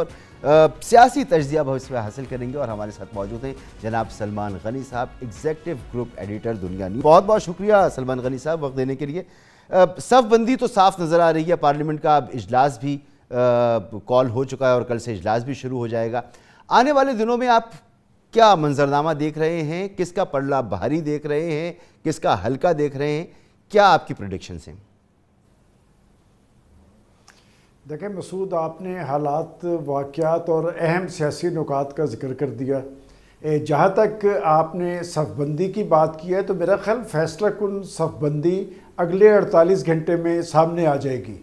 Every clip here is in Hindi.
और सियासी तजिया भविष्य में हासिल करेंगे और हमारे साथ मौजूद हैं जनाब Salman Ghani sahab executive group editor Dunya News बहुत बहुत शुक्रिया सलमान गनी साहब वक्त देने के लिए सफबंदी तो साफ नज़र आ रही है पार्लियामेंट का अब इजलास भी कॉल हो चुका है और कल से इजलास भी शुरू हो जाएगा आने वाले दिनों में आप क्या मंजरनामा देख रहे हैं किसका पड़ला भारी देख रहे हैं किसका हल्का देख रहे हैं क्या आपकी प्रोडिक्शन हैं देखें मसूद आपने हालात वाक़ात और अहम सियासी नुकात का जिक्र कर दिया जहाँ तक आपने सफबंदी की बात की है तो मेरा ख्याल फैसला कन सफबंदी अगले 48 घंटे में सामने आ जाएगी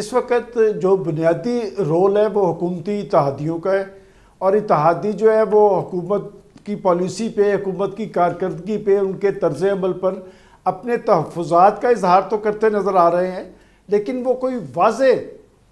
इस वक्त जो बुनियादी रोल है वो हुकूमती इतहादियों का है और इतिहादी जो है वो हुकूमत की पॉलिसी पे हुकूमत की कारकर्दगी पे उनके तर्ज अमल पर अपने तहफ़ात का इजहार तो करते नज़र आ रहे हैं लेकिन वो कोई वाज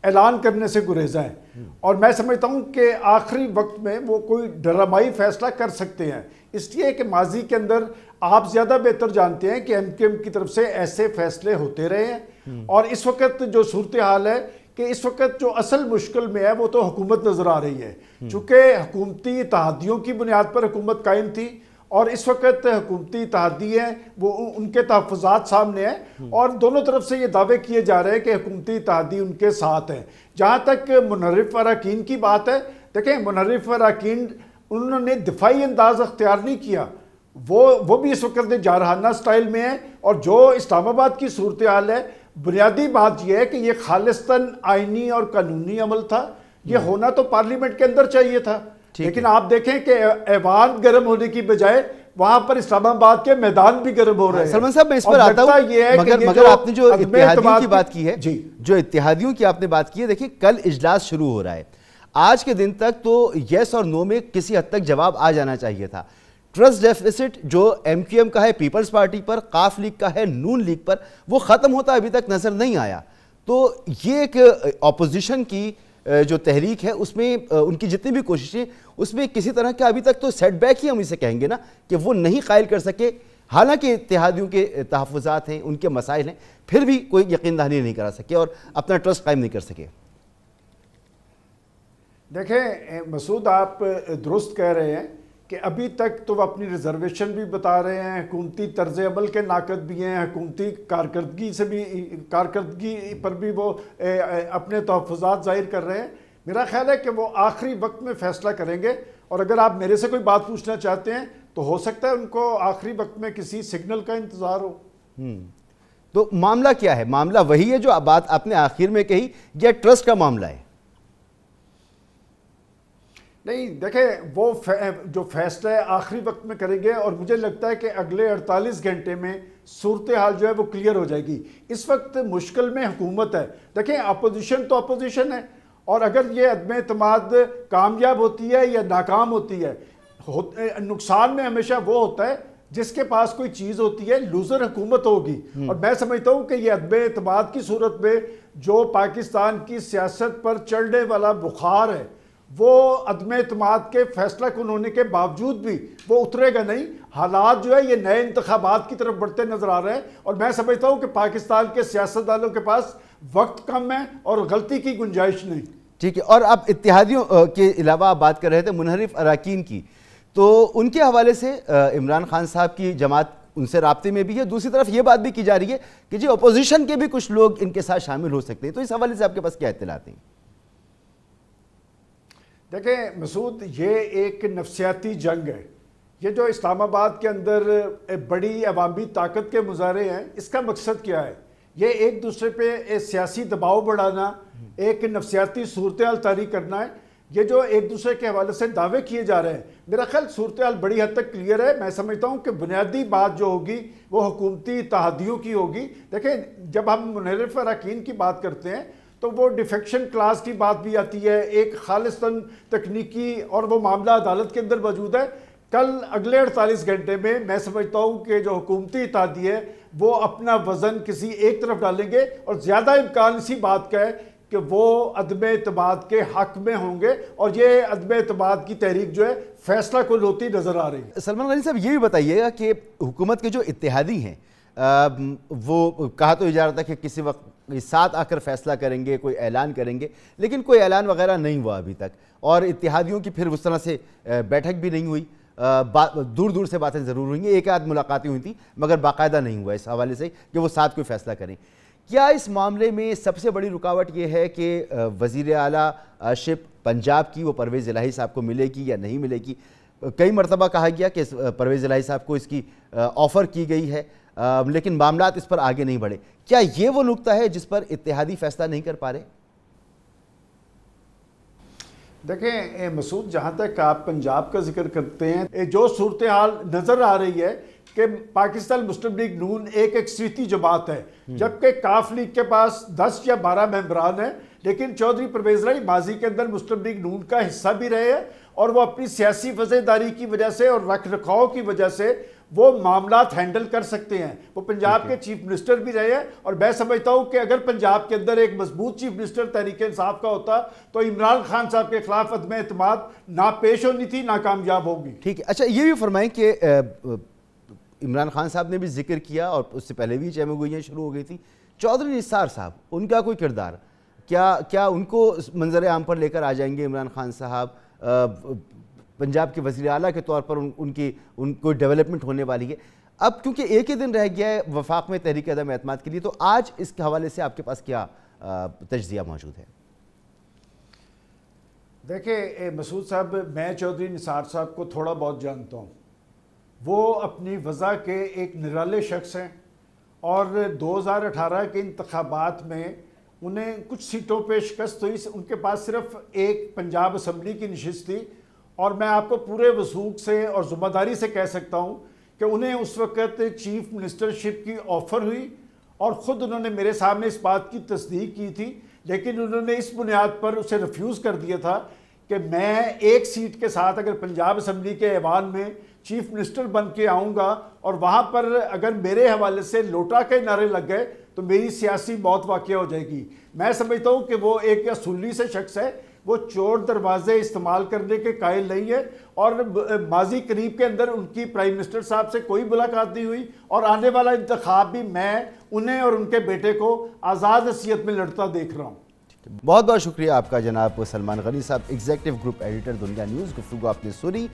ऐलान करने से गुरेजा है और मैं समझता हूँ कि आखिरी वक्त में वो कोई डरामाई फैसला कर सकते हैं इसलिए कि माजी के अंदर आप ज़्यादा बेहतर जानते हैं कि एम क्यू एम की तरफ से ऐसे फैसले होते रहे हैं और इस वक्त जो सूरत हाल है कि इस वक्त जो असल मुश्किल में है वो तो हुकूमत नज़र आ रही है हम्म। चूँकि हुकूमती इतहादियों की बुनियाद पर हुकूमत कायम थी और इस वक्त हुकूमती तहदी हैं वो उनके तहफात सामने हैं और दोनों तरफ से ये दावे किए जा रहे हैं कि हुकूमती तहदी उनके साथ हैं जहाँ तक मुनरफ अरकान की बात है देखें मुनरफ अरकान उन्होंने दिफाही अंदाज अख्तियार नहीं किया वो वो भी इस वक्त जारहाना स्टाइल में है और जो इस्लामाबाद की सूरत हाल है बुनियादी बात यह है कि ये खालिस्तन आइनी और कानूनी अमल था ये होना तो पार्लियामेंट के अंदर चाहिए था लेकिन आप देखें कि ऐवान गर्म होने की बजाय वहां पर इस्लामाबाद के मैदान भी गर्म हो रहे हाँ, हैं सलमान साहब मैं इस पर आता हूं ये है मगर, कि ये मगर जो आपने जो इतिहादियों की बात की है जी जो इतिहादियों की आपने बात की है देखिए कल इजलास शुरू हो रहा है आज के दिन तक तो यस और नो में किसी हद तक जवाब आ जाना चाहिए था ट्रस्ट डेफिसिट जो एम का है पीपल्स पार्टी पर काफ लीग का है नून लीग पर वो खत्म होता अभी तक नजर नहीं आया तो ये एक ऑपोजिशन की जो तहरीक है उसमें उनकी जितनी भी कोशिशें उसमें किसी तरह का अभी तक तो सेटबैक ही हम इसे कहेंगे ना कि वो नहीं कायल कर सके हालांकि इतिहादियों के तहफ़ात हैं उनके मसाइल हैं फिर भी कोई यकीन दहानी नहीं करा सके और अपना ट्रस्ट कायम नहीं कर सके देखें मसूद आप दुरुस्त कह रहे हैं कि अभी तक तो वह अपनी रिजर्वेशन भी बता रहे हैं हुकूमती तर्ज अमल के नाकद भी हैं हकूमती कारकर्दगी से भी कारकर्दगी पर भी वो ए, ए, अपने तहफात जाहिर कर रहे हैं मेरा ख्याल है कि वो आखिरी वक्त में फैसला करेंगे और अगर आप मेरे से कोई बात पूछना चाहते हैं तो हो सकता है उनको आखिरी वक्त में किसी सिग्नल का इंतज़ार हो हम्म। तो मामला क्या है मामला वही है जो बात आपने आखिर में कही यह ट्रस्ट का मामला है नहीं देखें वो फै, जो फैसला है आखिरी वक्त में करेंगे और मुझे लगता है कि अगले 48 घंटे में सूरत हाल जो है वो क्लियर हो जाएगी इस वक्त मुश्किल में हुकूमत है देखें अपोजिशन तो अपोजिशन है और अगर ये अदम अतमाद कामयाब होती है या नाकाम होती है हो, नुकसान में हमेशा वो होता है जिसके पास कोई चीज़ होती है लूज़र हुकूमत होगी हम्म। और मैं समझता हूँ कि ये अदब अतमाद की सूरत में जो पाकिस्तान की सियासत पर चढ़ने वाला बुखार है वो अदम अतमाद के फैसला कन होने के बावजूद भी वो उतरेगा नहीं हालात जो है ये नए इंतबात की तरफ बढ़ते नज़र आ रहे हैं और मैं समझता हूँ कि पाकिस्तान के सियासतदानों के पास वक्त कम है और गलती की गुंजाइश नहीं ठीक है और आप इतिहादियों के अलावा आप बात कर रहे थे मुनहरफ अरकान की तो उनके हवाले से इमरान खान साहब की जमात उनसे रबते में भी है दूसरी तरफ ये बात भी की जा रही है कि जी अपोजिशन के भी कुछ लोग इनके साथ शामिल हो सकते हैं तो इस हवाले से आपके पास क्या इतलाते हैं देखें मसूद ये एक नफसियाती जंग है ये जो इस्लामाबाद के अंदर बड़ी अवामी ताकत के मुजाहरे हैं इसका मकसद क्या है ये एक दूसरे पे सियासी दबाव बढ़ाना एक नफसियाती सूरत तारी करना है ये जो एक दूसरे के हवाले से दावे किए जा रहे हैं मेरा ख्याल सूरत बड़ी हद तक क्लियर है मैं समझता हूँ कि बुनियादी बात जो होगी वो हुकूमती तहदियों की होगी देखें जब हम मुनरफ अरकान की बात करते हैं तो वो डिफेक्शन क्लास की बात भी आती है एक खालिस्तन तकनीकी और वो मामला अदालत के अंदर मौजूद है कल अगले अड़तालीस घंटे में मैं समझता हूँ कि जो हुकूमती इतादी है वो अपना वज़न किसी एक तरफ डालेंगे और ज़्यादा इम्कान इसी बात का है कि वो अदम अतमाद के हक में होंगे और ये अदम अतमाद की तहरीक जो है फैसला कुल होती नज़र आ रही है सलमान अली साहब ये भी बताइएगा कि हुकूमत के जो इतिहादी हैं आ, वो कहा तो जा रहा था कि किसी वक्त साथ आकर फैसला करेंगे कोई ऐलान करेंगे लेकिन कोई ऐलान वगैरह नहीं हुआ अभी तक और इतिहादियों की फिर उस तरह से बैठक भी नहीं हुई दूर दूर से बातें ज़रूर हुई एक आध मुलाकातें हुई थी मगर बाकायदा नहीं हुआ इस हवाले से कि वो साथ कोई फैसला करें क्या इस मामले में सबसे बड़ी रुकावट ये है कि वज़ी अला शिप पंजाब की वो परवेज़ इलाही साहब को मिलेगी या नहीं मिलेगी कई मरतबा कहा गया कि परवेज़ इलाही साहब को इसकी ऑफ़र की गई है लेकिन मामला इस पर आगे नहीं बढ़े क्या ये वो नुकता है जिस पर इतिहादी फैसला नहीं कर पा रहे देखें मसूद जहाँ तक आप पंजाब का जिक्र करते हैं जो सूरत हाल नज़र आ रही है कि पाकिस्तान मुस्लिम लीग नून एक एक सीती जमात है हम्म। जबकि काफ लीग के पास दस या बारह मेम्बरान हैं लेकिन चौधरी परवेज राय माजी के अंदर मुस्लिम लीग नून का हिस्सा भी रहे हैं और वो अपनी सियासी वजहदारी की वजह से और रख रखाव की वजह से वो मामला हैंडल कर सकते हैं वो पंजाब के चीफ मिनिस्टर भी रहे हैं और मैं समझता हूँ कि अगर पंजाब के अंदर एक मजबूत चीफ मिनिस्टर तहरीक इंसाफ का होता तो इमरान खान साहब के खिलाफ अदम अहतम ना पेश होनी थी ना कामयाब होगी ठीक है अच्छा ये भी फरमाएं कि इमरान खान साहब ने भी जिक्र किया और उससे पहले भी चहमगोइयाँ शुरू हो गई थी चौधरी निसार साहब उनका कोई किरदार क्या क्या उनको मंजर आम पर लेकर आ जाएंगे इमरान खान साहब पंजाब के वजी अला के तौर पर उन, उनकी उनको डेवलपमेंट होने वाली है अब क्योंकि एक ही दिन रह गया है वफाक में तहरीक अदम एतम के लिए तो आज इसके हवाले से आपके पास क्या तजिया मौजूद है देखिए मसूद साहब मैं चौधरी निसार साहब को थोड़ा बहुत जानता हूँ वो अपनी वजह के एक निराले शख्स हैं और 2018 के इंतबात में उन्हें कुछ सीटों पर शिकस्त हुई उनके पास सिर्फ एक पंजाब असम्बली की नशस्त थी और मैं आपको पूरे वसूख से और ज़िम्मेदारी से कह सकता हूँ कि उन्हें उस वक़्त चीफ मिनिस्टरशिप की ऑफ़र हुई और ख़ुद उन्होंने मेरे सामने इस बात की तस्दीक की थी लेकिन उन्होंने इस बुनियाद पर उसे रिफ्यूज़ कर दिया था कि मैं एक सीट के साथ अगर पंजाब असम्बली के ऐवान में चीफ मिनिस्टर बन के आऊँगा और वहाँ पर अगर मेरे हवाले से लोटा के नारे लग गए तो मेरी सियासी मौत वाक़ हो जाएगी मैं समझता हूँ कि वो एक असूली से शख्स है वो चोर दरवाजे इस्तेमाल करने के कायल नहीं है और माजी करीब के अंदर उनकी प्राइम मिनिस्टर साहब से कोई मुलाकात नहीं हुई और आने वाला इंतखा भी मैं उन्हें और उनके बेटे को आज़ाद हसीियत में लड़ता देख रहा हूँ बहुत बहुत शुक्रिया आपका जनाब Salman Ghani sahab executive group editor Dunya News गुफ्तु आपने सुनी